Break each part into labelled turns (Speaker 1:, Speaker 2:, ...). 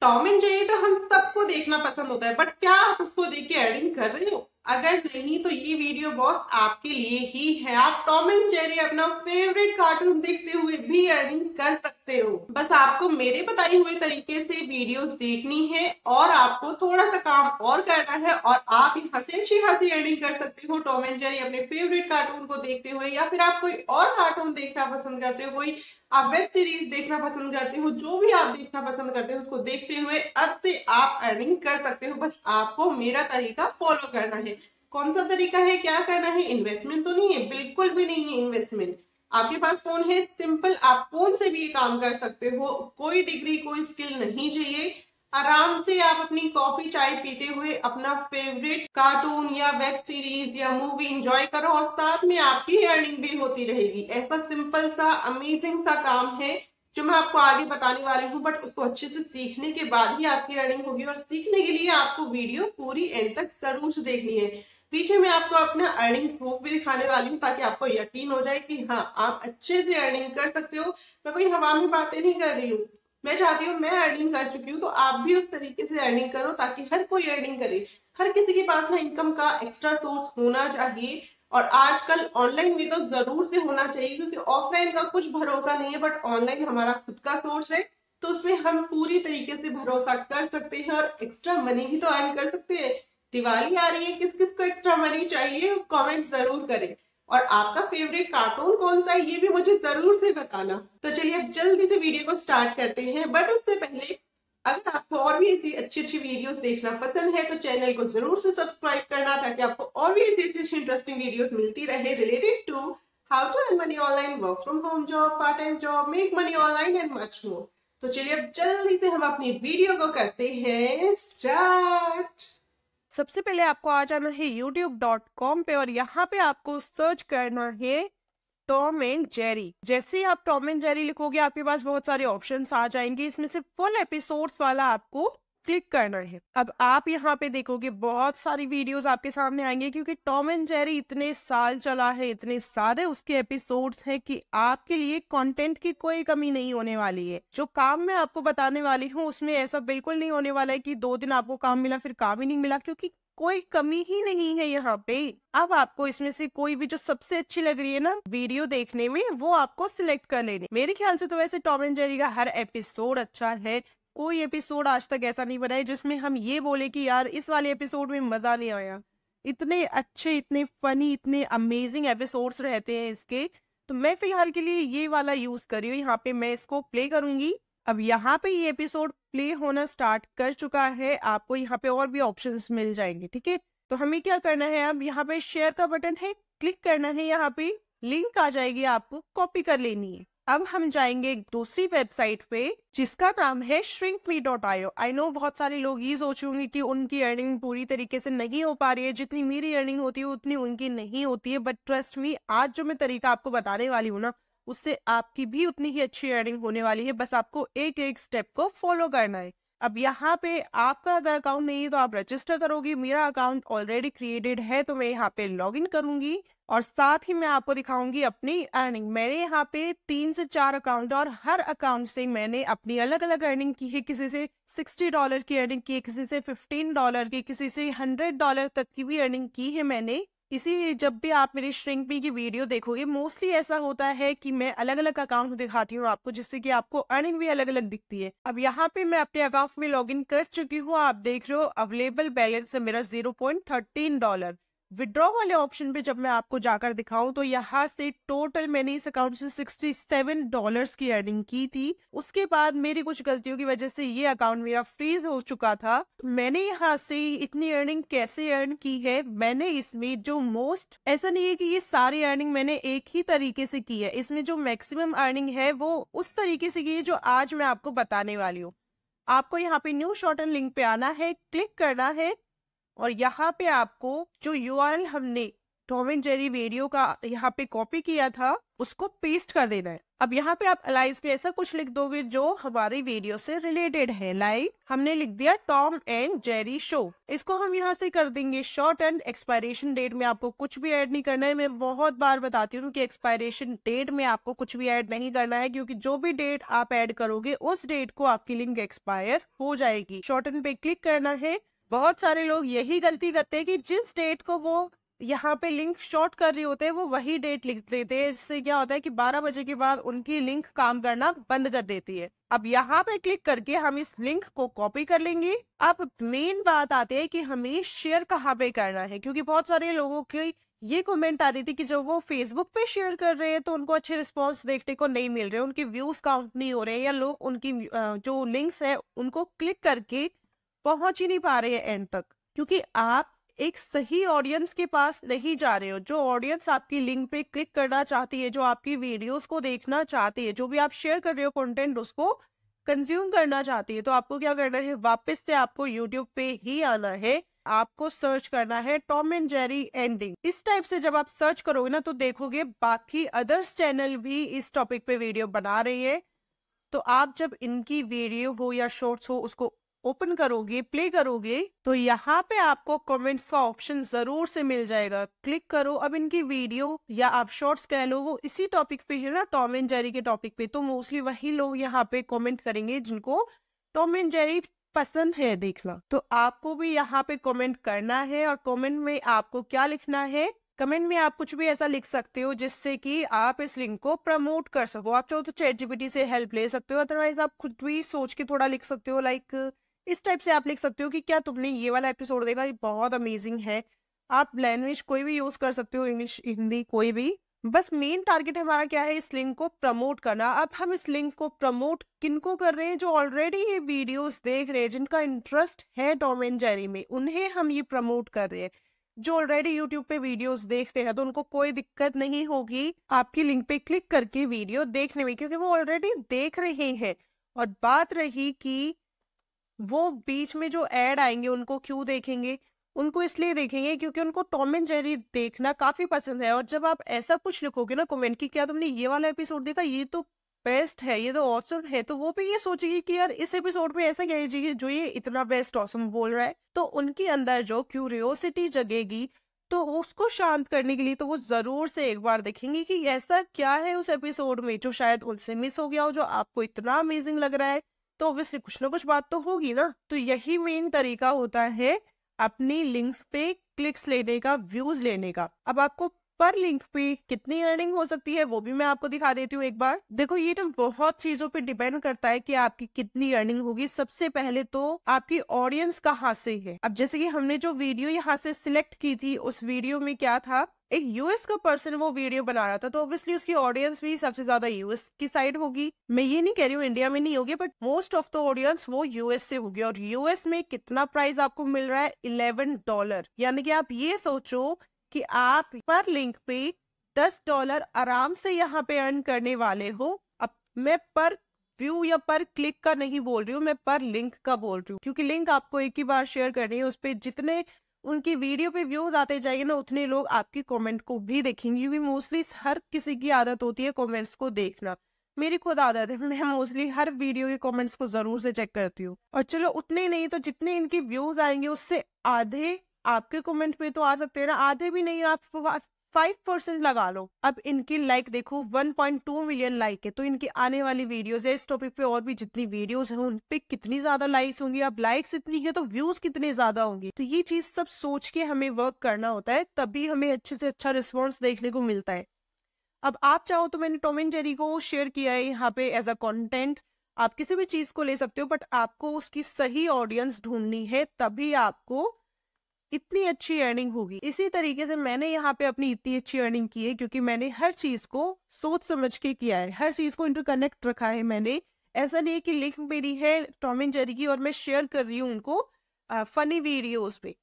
Speaker 1: Tom and Jerry तो हम सबको देखना पसंद होता है बट क्या आप उसको देख के एडिंग कर रहे हो अगर नहीं तो ये वीडियो बॉस आपके लिए ही है आप टॉम एंड जेरी अपना फेवरेट कार्टून देखते हुए भी अर्निंग कर सकते हो बस आपको मेरे बताए हुए तरीके से वीडियोस देखनी है और आपको थोड़ा सा काम और करना है और आप यहाँ से अच्छी खासी अर्निंग कर सकते हो टॉम एंड जेरी अपने फेवरेट कार्टून को देखते हुए या फिर आप कोई और कार्टून देखना पसंद करते हो कोई आप वेब सीरीज देखना पसंद करते हो जो भी आप देखना पसंद करते हो उसको देखते हुए अब से आप अर्निंग कर सकते हो बस आपको मेरा तरीका फॉलो करना है कौन सा तरीका है क्या करना है इन्वेस्टमेंट तो नहीं है बिल्कुल भी नहीं है इन्वेस्टमेंट आपके पास फोन है सिंपल आप फोन से भी ये काम कर सकते हो कोई डिग्री कोई स्किल नहीं चाहिए आराम से आप अपनी कॉफी चाय पीते हुए अपना फेवरेट कार्टून या वेब सीरीज या मूवी एंजॉय करो और साथ में आपकी अर्निंग भी होती रहेगी ऐसा सिंपल सा अमेजिंग सा काम है जो मैं आपको आगे बताने वाली हूँ बट उसको अच्छे से सीखने के बाद ही आपकी अर्निंग होगी और सीखने के लिए आपको वीडियो पूरी एंड तक जरूर देखनी है पीछे मैं आपको अपना अर्निंग प्रूफ भी दिखाने वाली हूँ ताकि आपको यकीन हो जाए कि हाँ आप अच्छे से अर्निंग कर सकते हो मैं कोई हवा में बातें नहीं कर रही हूँ मैं चाहती हूँ मैं अर्निंग कर चुकी हूँ तो आप भी उस तरीके से अर्निंग करो ताकि हर कोई अर्निंग करे हर किसी के पास ना इनकम का एक्स्ट्रा सोर्स होना चाहिए और आजकल ऑनलाइन भी तो जरूर से होना चाहिए क्योंकि ऑफलाइन का कुछ भरोसा नहीं है बट ऑनलाइन हमारा खुद का सोर्स है तो उसमें हम पूरी तरीके से भरोसा कर सकते हैं और एक्स्ट्रा मनी ही तो अर्न कर सकते हैं दिवाली आ रही है किस किस को एक्स्ट्रा मनी चाहिए कमेंट जरूर करें और आपका फेवरेट कार्टून कौन सा है ये भी मुझे जरूर से बताना तो चलिए अब जल्दी से वीडियो को स्टार्ट करते हैं बट उससे पहले अगर आपको और भी ऐसी अच्छी अच्छी वीडियो देखना पसंद है तो चैनल को जरूर से सब्सक्राइब करना ताकि आपको और भी ऐसी अच्छी अच्छी इंटरेस्टिंग वीडियो मिलती रहे related to how to earn money online work from home job part time job make money online and much more तो चलिए अब जल्दी से हम अपनी वीडियो को करते हैं स्टार्ट सबसे पहले आपको आ जाना है youtube.com पे और यहाँ पे आपको सर्च करना है टॉम एंड जेरी जैसे ही आप टॉम एंड जेरी लिखोगे आपके पास बहुत सारे ऑप्शंस आ जाएंगे इसमें से फुल एपिसोड्स वाला आपको क्लिक करना है अब आप यहाँ पे देखोगे बहुत सारी वीडियोस आपके सामने आएंगे क्योंकि टॉम एंड जेरी इतने साल चला है इतने सारे उसके एपिसोड्स हैं कि आपके लिए कंटेंट की कोई कमी नहीं होने वाली है जो काम मैं आपको बताने वाली हूँ उसमें ऐसा बिल्कुल नहीं होने वाला है कि दो दिन आपको काम मिला फिर काम ही नहीं मिला क्योंकि कोई कमी ही नहीं है यहाँ पे अब आपको इसमें से कोई भी जो सबसे अच्छी लग रही है ना वीडियो देखने में वो आपको सिलेक्ट कर लेनी मेरे ख्याल से तो वैसे टॉम एंड जेरी का हर एपिसोड अच्छा है कोई एपिसोड आज तक ऐसा नहीं बनाया जिसमें हम ये बोले कि यार इस वाले एपिसोड में मज़ा नहीं आया इतने अच्छे इतने फनी इतने अमेजिंग एपिसोड्स रहते हैं इसके तो मैं फिलहाल के लिए ये वाला यूज़ कर रही हूँ यहाँ पे मैं इसको प्ले करूंगी अब यहाँ पे ये एपिसोड प्ले होना स्टार्ट कर चुका है आपको यहाँ पे और भी ऑप्शन मिल जाएंगे ठीक है तो हमें क्या करना है अब यहाँ पे शेयर का बटन है क्लिक करना है यहाँ पे लिंक आ जाएगी आपको कॉपी कर लेनी है अब हम जाएंगे दूसरी वेबसाइट पे जिसका नाम है shrink me dot IO I know बहुत सारे लोग ये सोच होंगे कि उनकी अर्निंग पूरी तरीके से नहीं हो पा रही है जितनी मेरी अर्निंग होती है उतनी उनकी नहीं होती है बट ट्रस्ट मी आज जो मैं तरीका आपको बताने वाली हूँ ना उससे आपकी भी उतनी ही अच्छी अर्निंग होने वाली है बस आपको एक एक स्टेप को फॉलो करना है अब यहाँ पे आपका अगर अकाउंट नहीं है तो आप रजिस्टर करोगी मेरा अकाउंट ऑलरेडी क्रिएटेड है तो मैं यहाँ पे लॉग इन करूंगी और साथ ही मैं आपको दिखाऊंगी अपनी अर्निंग मेरे यहाँ पे तीन से चार अकाउंट और हर अकाउंट से मैंने अपनी अलग अलग अर्निंग की है किसी से सिक्सटी डॉलर की अर्निंग की है किसी से फिफ्टीन डॉलर की किसी से हंड्रेड डॉलर तक की भी अर्निंग की है मैंने इसी जब भी आप मेरी श्रिंक बी की वीडियो देखोगे मोस्टली ऐसा होता है कि मैं अलग अलग अकाउंट दिखाती हूँ आपको जिससे कि आपको अर्निंग भी अलग अलग दिखती है अब यहाँ पे मैं अपने अकाउंट में लॉगिन कर चुकी हूँ आप देख रहे हो अवेलेबल बैलेंस है मेरा zero point thirteen dollar withdraw वाले ऑप्शन पे जब मैं आपको जाकर दिखाऊं तो यहाँ से टोटल मैंने इस अकाउंट से 67 डॉलर्स की अर्निंग की थी उसके बाद मेरी कुछ गलतियों की वजह से ये अकाउंट मेरा फ्रीज हो चुका था मैंने यहाँ से इतनी अर्निंग कैसे अर्न की है मैंने इसमें जो मोस्ट ऐसा नहीं है कि ये सारी अर्निंग मैंने एक ही तरीके से की है इसमें जो मैक्सिमम अर्निंग है वो उस तरीके से की है जो आज मैं आपको बताने वाली हूँ आपको यहाँ पे न्यू शॉर्ट एंड लिंक पे आना है क्लिक करना है और यहाँ पे आपको जो यू हमने टॉम एंड जेरी वीडियो का यहाँ पे कॉपी किया था उसको पेस्ट कर देना है अब यहाँ पे आप अलाइज पे ऐसा कुछ लिख दोगे जो हमारी वीडियो से रिलेटेड है लाइक हमने लिख दिया टॉम एंड जेरी शो इसको हम यहाँ से कर देंगे शॉर्ट एंड एक्सपायरेशन डेट में आपको कुछ भी ऐड नहीं करना है मैं बहुत बार बताती हूँ कि एक्सपायरेशन डेट में आपको कुछ भी ऐड नहीं करना है क्योंकि जो भी डेट आप ऐड करोगे उस डेट को आपकी लिंक एक्सपायर हो जाएगी शॉर्ट एंड पे क्लिक करना है बहुत सारे लोग यही गलती करते हैं कि जिस डेट को वो यहाँ पे लिंक शॉर्ट कर रहे होते हैं वो वही डेट लिख लेते हैं इससे क्या होता है कि 12 बजे के बाद उनकी लिंक काम करना बंद कर देती है अब यहाँ पे क्लिक करके हम इस लिंक को कॉपी कर लेंगे अब मेन बात आती है कि हमें शेयर कहाँ पे करना है क्योंकि बहुत सारे लोगों की ये कमेंट आ रही थी कि जब वो फेसबुक पे शेयर कर रहे हैं तो उनको अच्छे रिस्पॉन्स देखने को नहीं मिल रहे उनके व्यूज काउंट नहीं हो रहे हैं या लोग उनकी जो लिंक्स है उनको क्लिक करके पहुंच ही नहीं पा रहे हैं एंड तक क्योंकि आप एक सही ऑडियंस के पास नहीं जा रहे हो जो ऑडियंस आपकी लिंक पे क्लिक करना चाहती है जो आपकी वीडियोस को देखना चाहती है जो भी आप शेयर कर रहे हो कंटेंट उसको कंज्यूम करना चाहती है तो आपको क्या करना है वापस से आपको यूट्यूब पे ही आना है आपको सर्च करना है टॉम एंड जेरी एंडिंग इस टाइप से जब आप सर्च करोगे ना तो देखोगे बाकी अदर्स चैनल भी इस टॉपिक पे वीडियो बना रही है तो आप जब इनकी वीडियो हो या शॉर्ट्स हो उसको ओपन करोगे प्ले करोगे तो यहाँ पे आपको कमेंट्स का ऑप्शन जरूर से मिल जाएगा क्लिक करो अब इनकी वीडियो या आप शॉर्ट्स कह लो वो इसी टॉपिक पे है ना टॉम एंड जेरी के टॉपिक पे तो मोस्टली वही लोग यहाँ पे कमेंट करेंगे जिनको टॉम एंड जेरी पसंद है देखना तो आपको भी यहाँ पे कॉमेंट करना है और कॉमेंट में आपको क्या लिखना है कमेंट में आप कुछ भी ऐसा लिख सकते हो जिससे कि आप इस लिंक को प्रमोट कर सको आप चाहो तो चैट जीपीटी से हेल्प ले सकते हो अदरवाइज आप खुद भी सोच के थोड़ा लिख सकते हो लाइक इस टाइप से आप लिख सकते हो कि क्या तुमने ये वाला एपिसोड देखा ये बहुत अमेजिंग है आप लैंग्वेज कोई भी यूज कर सकते हो इंग्लिश हिंदी कोई भी बस मेन टारगेट हमारा क्या है इस लिंक को प्रमोट करना अब हम इस लिंक को प्रमोट किनको कर रहे हैं जो ऑलरेडी ये वीडियोस देख रहे हैं जिनका इंटरेस्ट है टॉम एंड जेरी में उन्हें हम ये प्रमोट कर रहे हैं जो ऑलरेडी यूट्यूब पे वीडियोस देखते हैं तो उनको कोई दिक्कत नहीं होगी आपकी लिंक पे क्लिक करके वीडियो देखने में क्योंकि वो ऑलरेडी देख रहे हैं और बात रही की वो बीच में जो एड आएंगे उनको क्यों देखेंगे उनको इसलिए देखेंगे क्योंकि उनको टॉम एंड जेरी देखना काफी पसंद है और जब आप ऐसा कुछ लिखोगे ना कमेंट की क्या तुमने ये वाला एपिसोड देखा ये तो बेस्ट है ये तो ऑसम है तो वो भी ये सोचेगी कि यार इस एपिसोड में ऐसा कह चाहिए जो ये इतना बेस्ट ऑसम बोल रहा है तो उनके अंदर जो क्यूरियोसिटी जगेगी तो उसको शांत करने के लिए तो वो जरूर से एक बार देखेंगे कि ऐसा क्या है उस एपिसोड में जो शायद उनसे मिस हो गया हो जो आपको इतना अमेजिंग लग रहा है तो ऑब्वियसली कुछ ना कुछ बात तो होगी ना तो यही मेन तरीका होता है अपनी लिंक्स पे क्लिक्स लेने का व्यूज लेने का अब आपको पर लिंक पे कितनी अर्निंग हो सकती है वो भी मैं आपको दिखा देती हूँ एक बार देखो ये तो बहुत चीजों पे डिपेंड करता है कि आपकी कितनी अर्निंग होगी सबसे पहले तो आपकी ऑडियंस कहाँ से है अब जैसे कि हमने जो वीडियो यहाँ से सिलेक्ट की थी उस वीडियो में क्या था एक यूएस का पर्सन वो वीडियो बना रहा था तो ऑब्वियसली उसकी ऑडियंस भी सबसे ज्यादा यूएस की साइड होगी मैं ये नहीं कह रही हूँ इंडिया में नहीं होगी but most of the audience वो यूएस से होगी और यूएस में कितना प्राइस आपको मिल रहा है इलेवन डॉलर यानी कि आप ये सोचो कि आप पर लिंक पे दस डॉलर आराम से यहाँ पे अर्न करने वाले हो अब मैं पर व्यू या पर क्लिक का नहीं बोल रही हूँ मैं पर लिंक का बोल रही हूँ क्योंकि लिंक आपको एक ही बार शेयर करनी है उस पर जितने उनकी वीडियो पे व्यूज आते जाएंगे ना उतने लोग आपकी कमेंट को भी देखेंगे क्योंकि मोस्टली हर किसी की आदत होती है कमेंट्स को देखना मेरी खुद आदत है मैं मोस्टली हर वीडियो के कमेंट्स को जरूर से चेक करती हूँ और चलो उतने ही नहीं तो जितने इनकी व्यूज आएंगे उससे आधे आपके कमेंट पे तो आ सकते हैं ना आधे भी नहीं आप फाइव परसेंट लगा लो अब इनकी लाइक देखो 1.2 मिलियन लाइक है तो इनकी आने वाली वीडियोस है इस टॉपिक पे और भी जितनी वीडियोस हैं उन पे कितनी ज्यादा लाइक्स होंगी अब लाइक्स इतनी है तो व्यूज कितने ज्यादा होंगे तो ये चीज सब सोच के हमें वर्क करना होता है तभी हमें अच्छे से अच्छा रिस्पॉन्स देखने को मिलता है अब आप चाहो तो मैंने टॉम एंड जेरी को शेयर किया है यहाँ पे एज अ कॉन्टेंट आप किसी भी चीज को ले सकते हो बट आपको उसकी सही ऑडियंस ढूंढनी है तभी आपको इतनी अच्छी अर्निंग होगी इसी तरीके से मैंने यहाँ पे अपनी इतनी अच्छी अर्निंग की है क्योंकि मैंने हर चीज को सोच समझ के किया है हर चीज को इंटरकनेक्ट रखा है मैंने ऐसा नहीं है कि लिंक मेरी है टॉम एंड जेरी की और मैं शेयर कर रही हूँ उनको फनी वीडियोस पे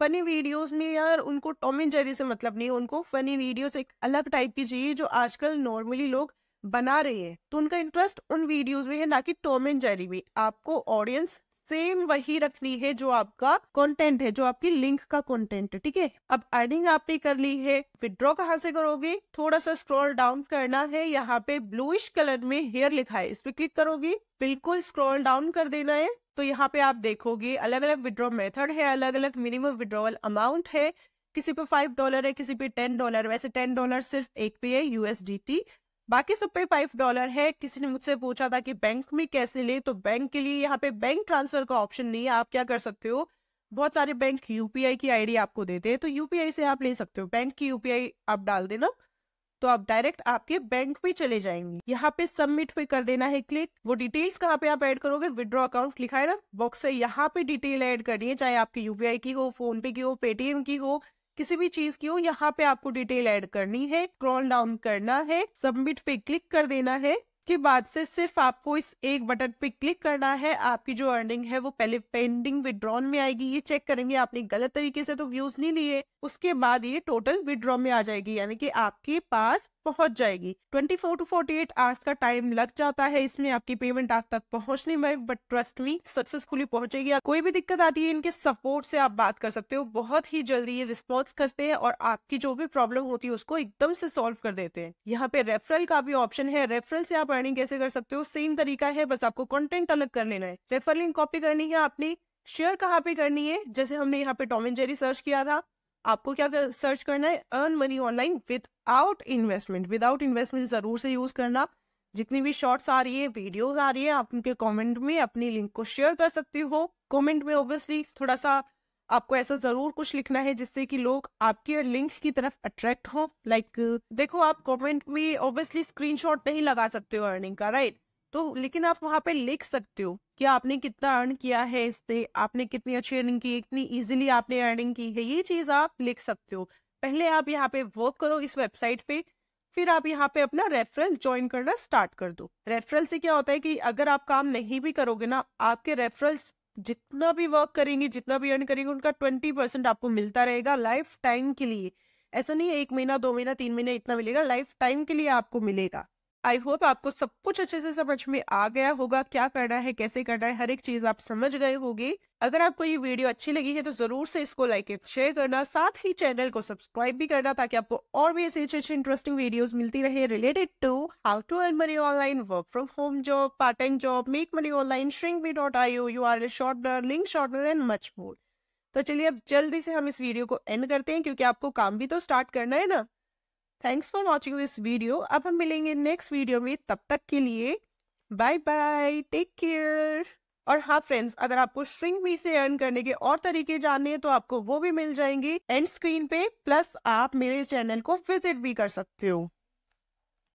Speaker 1: फनी वीडियोस में यार उनको टॉम एंड जेरी से मतलब नहीं है उनको फनी वीडियोस एक अलग टाइप की चाहिए जो आजकल नॉर्मली लोग बना रहे हैं तो उनका इंटरेस्ट उन वीडियोस में है ना कि टॉम एंड जेरी में आपको ऑडियंस सेम वही रखनी है जो आपका कंटेंट है जो आपकी लिंक का कंटेंट है ठीक है अब एडिंग आपने कर ली है विड्रॉ कहाँ से करोगे थोड़ा सा स्क्रॉल डाउन करना है यहाँ पे ब्लूइश कलर में हेयर लिखा है इस पे क्लिक करोगी बिल्कुल स्क्रॉल डाउन कर देना है तो यहाँ पे आप देखोगे अलग अलग विड्रॉ मेथड है अलग अलग मिनिमम विड्रॉवल अमाउंट है किसी पे फाइव डॉलर है किसी पे टेन डॉलर वैसे टेन डॉलर सिर्फ एक पे है यूएसडीटी बाकी सब पे फाइव डॉलर है किसी ने मुझसे पूछा था कि बैंक में कैसे ले तो बैंक के लिए यहाँ पे बैंक ट्रांसफर का ऑप्शन नहीं है आप क्या कर सकते हो बहुत सारे बैंक यूपीआई की आईडी आपको देते हैं तो यूपीआई से आप ले सकते हो बैंक की यूपीआई आप डाल देना तो आप डायरेक्ट आपके बैंक में चले जाएंगे यहाँ पे सबमिट पे कर देना है क्लिक वो डिटेल्स कहाँ पे आप ऐड करोगे विड्रॉ अकाउंट लिखा है ना बॉक्स से यहाँ पे डिटेल ऐड करनी है चाहे आपकी यूपीआई की हो फोन पे की हो पेटीएम की हो किसी भी चीज की हो यहाँ पे आपको डिटेल ऐड करनी है स्क्रॉल डाउन करना है सबमिट पे क्लिक कर देना है के बाद से सिर्फ आपको इस एक बटन पे क्लिक करना है आपकी जो अर्निंग है वो पहले पेंडिंग विड्रॉन में आएगी ये चेक करेंगे आपने गलत तरीके से तो व्यूज नहीं लिए उसके बाद ये टोटल विड्रॉ में आ जाएगी यानी कि आपके पास पहुंच जाएगी 24 टू 48 आवर्स का टाइम लग जाता है इसमें आपकी पेमेंट आप तक पहुंचने में बट ट्रस्ट मी सक्सेसफुली पहुंचेगी कोई भी दिक्कत आती है इनके सपोर्ट से आप बात कर सकते हो बहुत ही जल्दी ये रिस्पॉन्स करते हैं और आपकी जो भी प्रॉब्लम होती है उसको एकदम से सॉल्व कर देते हैं यहाँ पे रेफरल का भी ऑप्शन है रेफरल से आप अर्निंग कैसे कर सकते हो सेम तरीका है बस आपको कंटेंट अलग कर लेना है रेफर लिंक कॉपी करनी है आपने शेयर कहाँ पे करनी है जैसे हमने यहाँ पे टॉम एंड जेरी सर्च किया था आपको क्या कर, सर्च करना है earn money online without investment without investment जरूर से यूज करना जितनी भी शॉर्ट्स आ रही है वीडियोस आ रही है आप उनके कमेंट में अपनी लिंक को शेयर कर सकते हो कमेंट में ऑब्वियसली थोड़ा सा आपको ऐसा जरूर कुछ लिखना है जिससे कि लोग आपके लिंक की तरफ अट्रैक्ट हो लाइक like, देखो आप कमेंट में ऑब्वियसली स्क्रीनशॉट नहीं लगा सकते हो अर्निंग का राइट तो लेकिन आप वहां पे लिख सकते हो कि आपने कितना अर्न किया है इससे आपने कितनी अच्छी अर्निंग की इतनी इजीली आपने अर्निंग की है ये चीज आप लिख सकते हो पहले आप यहाँ पे वर्क करो इस वेबसाइट पे फिर आप यहाँ पे अपना रेफरेंस ज्वाइन करना स्टार्ट कर दो रेफरल से क्या होता है कि अगर आप काम नहीं भी करोगे ना आपके रेफरल्स जितना भी वर्क करेंगे जितना भी अर्न करेंगे उनका ट्वेंटी परसेंट आपको मिलता रहेगा लाइफ टाइम के लिए ऐसा नहीं है एक महीना दो महीना तीन महीना इतना मिलेगा लाइफ टाइम के लिए आपको मिलेगा आई होप आपको सब कुछ अच्छे से समझ में आ गया होगा क्या करना है कैसे करना है हर एक चीज आप समझ गए होगी अगर आपको ये वीडियो अच्छी लगी है तो जरूर से इसको लाइक एंड शेयर करना साथ ही चैनल को सब्सक्राइब भी करना ताकि आपको और भी ऐसे अच्छे अच्छे इंटरेस्टिंग वीडियोस मिलती रहे related to how to earn money online work from home job part time job make money online shrink B dot I U R A shortener link shortener and much more तो चलिए अब जल्दी से हम इस video को and करते हैं क्योंकि आपको काम भी तो स्टार्ट करना है ना thanks for watching this video अब हम मिलेंगे नेक्स्ट वीडियो में तब तक के लिए बाय बाय टेक केयर और हाँ फ्रेंड्स अगर आपको स्ट्रिंग भी से अर्न करने के और तरीके जानने हैं तो आपको वो भी मिल जाएंगे एंड स्क्रीन पे प्लस आप मेरे चैनल को विजिट भी कर सकते हो